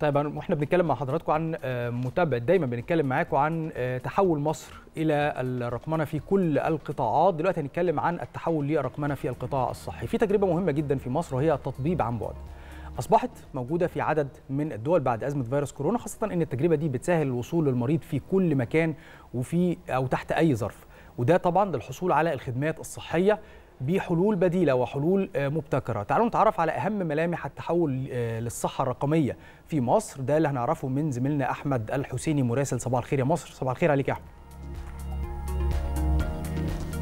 طيب واحنا بنتكلم مع حضراتكم عن آه، متابعه دايما بنتكلم معاكم عن آه، تحول مصر الى الرقمنه في كل القطاعات دلوقتي هنتكلم عن التحول للرقمنه في القطاع الصحي في تجربه مهمه جدا في مصر وهي التطبيب عن بعد اصبحت موجوده في عدد من الدول بعد ازمه فيروس كورونا خاصه ان التجربه دي بتسهل الوصول للمريض في كل مكان وفي او تحت اي ظرف وده طبعا للحصول على الخدمات الصحيه بحلول بديله وحلول آه، مبتكره تعالوا نتعرف على اهم ملامح التحول آه، للصحه الرقميه في مصر ده اللي هنعرفه من زميلنا احمد الحسيني مراسل صباح الخير يا مصر صباح الخير عليك يا احمد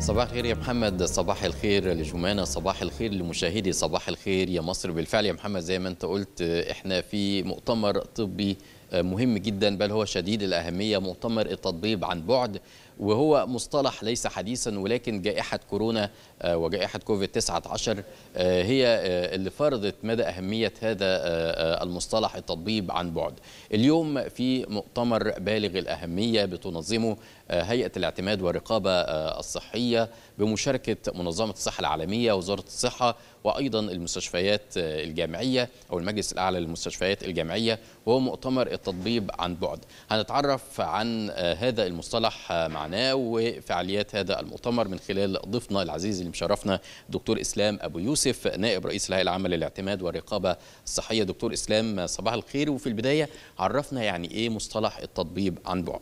صباح الخير يا محمد صباح الخير لجمانة صباح الخير لمشاهدي صباح الخير يا مصر بالفعل يا محمد زي ما انت قلت آه، احنا في مؤتمر طبي مهم جدا بل هو شديد الأهمية مؤتمر التطبيب عن بعد وهو مصطلح ليس حديثا ولكن جائحة كورونا آه، وجائحة كوفيد 19 آه، هي آه، اللي فرضت مدى أهمية هذا المصطلح التطبيب عن بعد اليوم في مؤتمر بالغ الأهمية بتنظمه هيئة الاعتماد والرقابة الصحية بمشاركة منظمة الصحة العالمية وزارة الصحة وأيضا المستشفيات الجامعية أو المجلس الأعلى للمستشفيات الجامعية وهو مؤتمر التطبيب عن بعد هنتعرف عن هذا المصطلح مع معناه وفعاليات هذا المؤتمر من خلال ضيفنا العزيز اللي مشرفنا دكتور اسلام ابو يوسف نائب رئيس الهيئه العامه للاعتماد والرقابه الصحيه دكتور اسلام صباح الخير وفي البدايه عرفنا يعني ايه مصطلح التطبيب عن بعد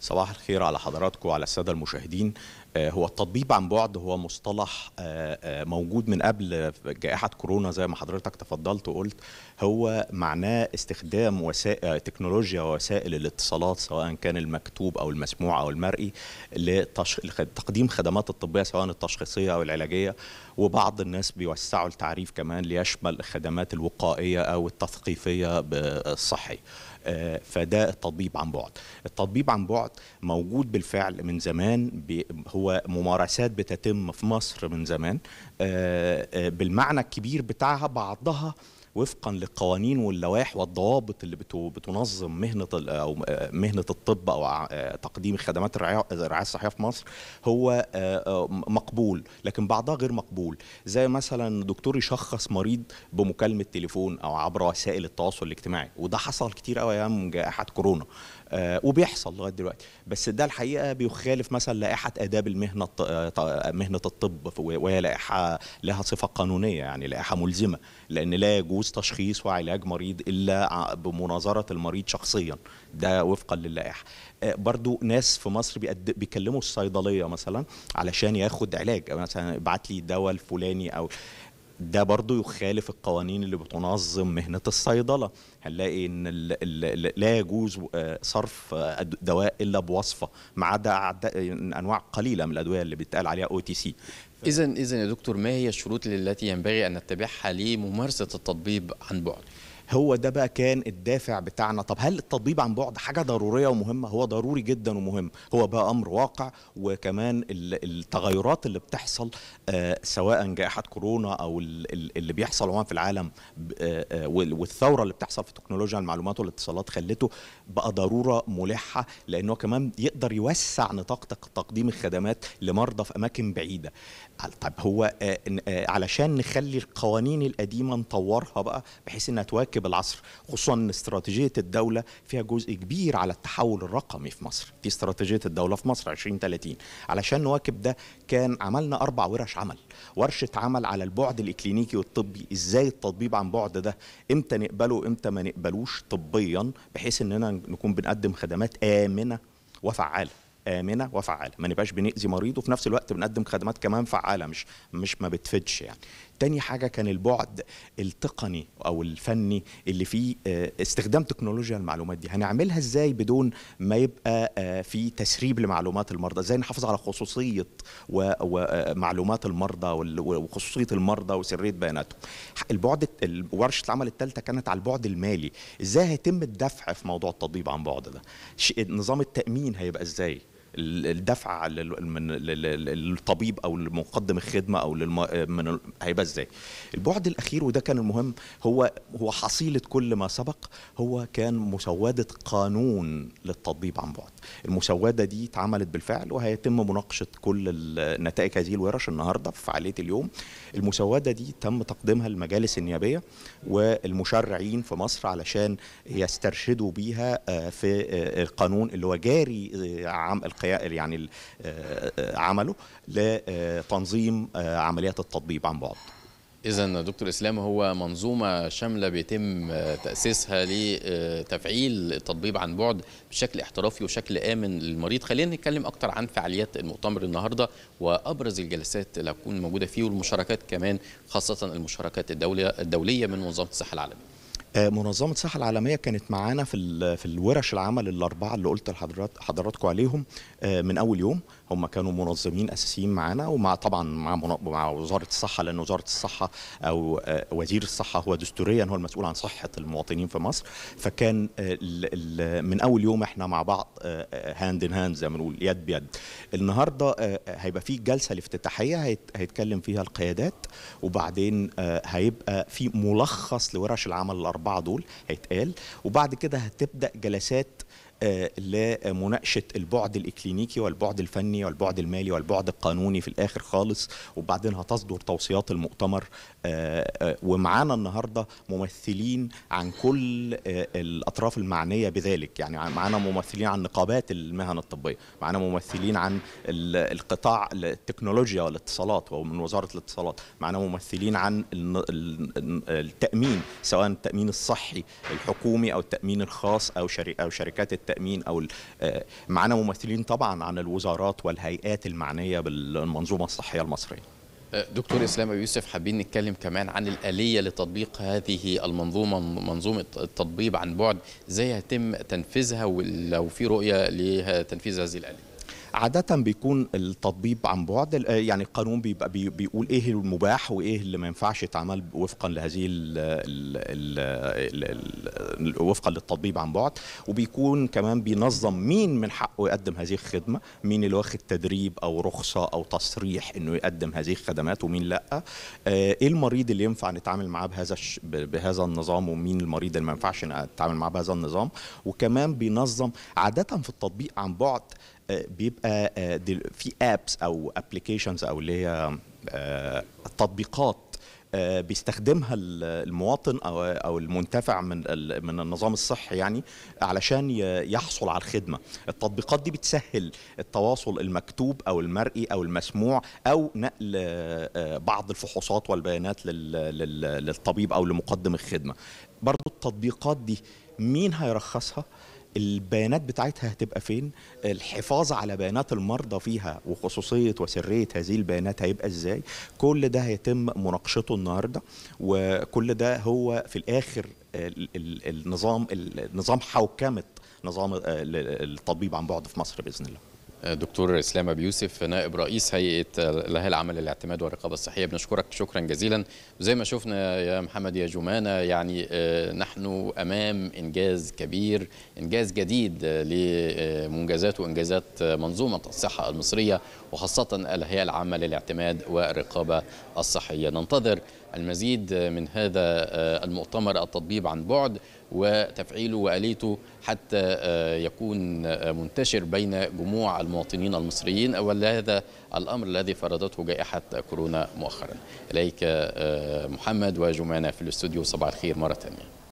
صباح الخير على حضراتكم وعلى الساده المشاهدين آه، هو التطبيب عن بعد هو مصطلح آه، آه، موجود من قبل جائحة كورونا زي ما حضرتك تفضلت وقلت هو معناه استخدام وسائل تكنولوجيا ووسائل الاتصالات سواء كان المكتوب أو المسموع أو المرئي لتقديم خدمات الطبية سواء التشخيصية أو العلاجية وبعض الناس بيوسعوا التعريف كمان ليشمل الخدمات الوقائية أو التثقيفية الصحي آه، فده التطبيب عن بعد التطبيب عن بعد موجود بالفعل من زمان هو ممارسات بتتم في مصر من زمان آه، آه، بالمعنى الكبير بتاعها بعضها وفقا للقوانين واللوائح والضوابط اللي بتنظم مهنه او آه، مهنه الطب او آه، تقديم خدمات الرعايه الصحيه في مصر هو آه، مقبول لكن بعضها غير مقبول زي مثلا دكتور يشخص مريض بمكالمه تليفون او عبر وسائل التواصل الاجتماعي وده حصل كتير قوي ايام جائحه كورونا آه، وبيحصل لغايه دلوقتي بس ده الحقيقه بيخالف مثلا لائحه اداب المهنه مهنه الطب وهي لائحه لها صفه قانونيه يعني لائحه ملزمه لان لا يجوز تشخيص وعلاج مريض الا بمناظره المريض شخصيا ده وفقا للائحه آه، برضو ناس في مصر بيكلموا الصيدليه مثلا علشان ياخد علاج مثلا ابعت لي الدواء الفلاني او ده برضو يخالف القوانين اللي بتنظم مهنة الصيدلة هنلاقي ان لا يجوز آه، صرف آه، دواء الا بوصفة ما عدا انواع قليلة من الادوية اللي بيتقال عليها او تي سي اذا اذا يا دكتور ما هي الشروط التي ينبغي ان نتبعها لممارسة التطبيب عن بعد؟ هو ده بقى كان الدافع بتاعنا طب هل التطبيب عن بعد حاجه ضروريه ومهمه هو ضروري جدا ومهم هو بقى امر واقع وكمان التغيرات اللي بتحصل آه، سواء جائحه كورونا او اللي بيحصل عموما في العالم آه، آه، والثوره اللي بتحصل في تكنولوجيا المعلومات والاتصالات خلته بقى ضروره ملحه لانه كمان يقدر يوسع نطاق تقديم الخدمات لمرضى في اماكن بعيده طب هو علشان نخلي القوانين القديمه نطورها بقى بحيث انها تواكب مواكب العصر خصوصا ان استراتيجيه الدوله فيها جزء كبير على التحول الرقمي في مصر في استراتيجيه الدوله في مصر 2030 علشان نواكب ده كان عملنا اربع ورش عمل ورشه عمل على البعد الاكلينيكي والطبي ازاي التطبيب عن بعد ده امتى نقبله وامتى ما نقبلوش طبيا بحيث اننا نكون بنقدم خدمات امنه وفعاله امنه وفعاله ما نبقاش بنأذي مريض وفي نفس الوقت بنقدم خدمات كمان فعاله مش مش ما بتفيدش يعني تاني حاجه كان البعد التقني او الفني اللي فيه آه، استخدام تكنولوجيا المعلومات دي هنعملها ازاي بدون ما يبقى آه، في تسريب لمعلومات المرضى ازاي نحافظ على خصوصيه ومعلومات آه، المرضى وخصوصيه المرضى وسريه بياناتهم البعد ورشه العمل الثالثه كانت على البعد المالي ازاي هيتم الدفع في موضوع التطبيب عن بعد ده نظام التامين هيبقى ازاي الدفع من للطبيب او لمقدم الخدمه او من هيبقى ازاي البعد الاخير وده كان المهم هو هو حصيله كل ما سبق هو كان مسوده قانون للتطبيب عن بعد المسوده دي اتعملت بالفعل وهيتم مناقشه كل نتائج هذه الورش النهارده في فعاليه اليوم المسوده دي تم تقديمها للمجالس النيابيه والمشرعين في مصر علشان يسترشدوا بيها آه، في القانون آه، آه، اللي هو جاري عام تخيل يعني آه، آه، عمله لتنظيم آه، عمليات التطبيب عن بعد إذا دكتور إسلام هو منظومة شاملة بيتم تأسيسها لتفعيل التطبيب عن بعد بشكل احترافي وشكل آمن للمريض خلينا نتكلم أكتر عن فعاليات المؤتمر النهاردة وأبرز الجلسات اللي هتكون موجودة فيه والمشاركات كمان خاصة المشاركات الدولية من منظمة الصحة العالمية آه، منظمه الصحه العالميه كانت معانا في في الورش العمل الاربعه اللي قلت لحضراتكم عليهم آه، من اول يوم هم كانوا منظمين اساسيين معانا ومع طبعا مع مع وزاره الصحه لان وزاره الصحه او آه، وزير الصحه هو دستوريا هو المسؤول عن صحه المواطنين في مصر فكان من اول يوم احنا مع بعض هاند ان هاند زي ما بنقول يد بيد النهارده هيبقى في جلسه الافتتاحيه هيتكلم فيها القيادات وبعدين هيبقى في ملخص لورش العمل الاربعه الاربعه دول هيتقال وبعد كده هتبدا جلسات لمناقشه البعد الاكلينيكي والبعد الفني والبعد المالي والبعد القانوني في الاخر خالص وبعدين هتصدر توصيات المؤتمر آه، آه، ومعانا النهارده ممثلين عن كل آه، الاطراف المعنيه بذلك يعني معانا ممثلين عن نقابات المهن الطبيه معانا ممثلين عن القطاع التكنولوجيا والاتصالات ومن وزاره الاتصالات معانا ممثلين عن التامين سواء التامين الصحي الحكومي او التامين الخاص او شركات التأمين التامين او آه، معانا ممثلين طبعا عن الوزارات والهيئات المعنيه بالمنظومه الصحيه المصريه آه، دكتور اسلام ابو يوسف حابين نتكلم كمان عن الاليه لتطبيق هذه المنظومه منظومه التطبيب عن بعد ازاي هيتم تنفيذها ولو في رؤيه لتنفيذ هذه الاليه عادة بيكون التطبيب عن بعد آه، يعني القانون بيبقى بيقول ايه المباح وايه اللي ما ينفعش يتعمل وفقا لهذه ال ال ال وفقا للتطبيب عن بعد وبيكون كمان بينظم مين من حقه يقدم هذه الخدمة مين اللي واخد تدريب او رخصة او تصريح انه يقدم هذه الخدمات ومين لا آه، ايه المريض اللي ينفع نتعامل معاه بهذا بهذا النظام ومين المريض اللي ما ينفعش نتعامل معاه بهذا النظام وكمان بينظم عادة في التطبيق عن بعد آه، بيبقى آه، في ابس او ابلكيشنز او اللي هي آه، تطبيقات بيستخدمها المواطن او او المنتفع من من النظام الصحي يعني علشان يحصل على الخدمه التطبيقات دي بتسهل التواصل المكتوب او المرئي او المسموع او نقل بعض الفحوصات والبيانات للطبيب او لمقدم الخدمه برضو التطبيقات دي مين هيرخصها البيانات بتاعتها هتبقى فين الحفاظ على بيانات المرضى فيها وخصوصية وسرية هذه البيانات هيبقى ازاي كل ده هيتم مناقشته النهاردة وكل ده هو في الآخر النظام النظام حوكمة نظام آه، الطبيب عن بعد في مصر بإذن الله دكتور اسلام ابي يوسف نائب رئيس هيئه لها العمل الاعتماد والرقابه الصحيه بنشكرك شكرا جزيلا وزي ما شفنا يا محمد يا جمانه يعني آه، نحن امام انجاز كبير انجاز جديد آه، لمنجزات وانجازات آه، منظومه الصحه المصريه وخاصه الهيئه العامه للاعتماد والرقابه الصحيه ننتظر المزيد من هذا آه، المؤتمر التطبيب عن بعد وتفعيله وآليته حتى آه، يكون آه، منتشر بين جموع المواطنين المصريين أولا هذا الأمر الذي فرضته جائحة كورونا مؤخرا إليك محمد وجمعنا في الاستوديو صباح الخير مرة ثانية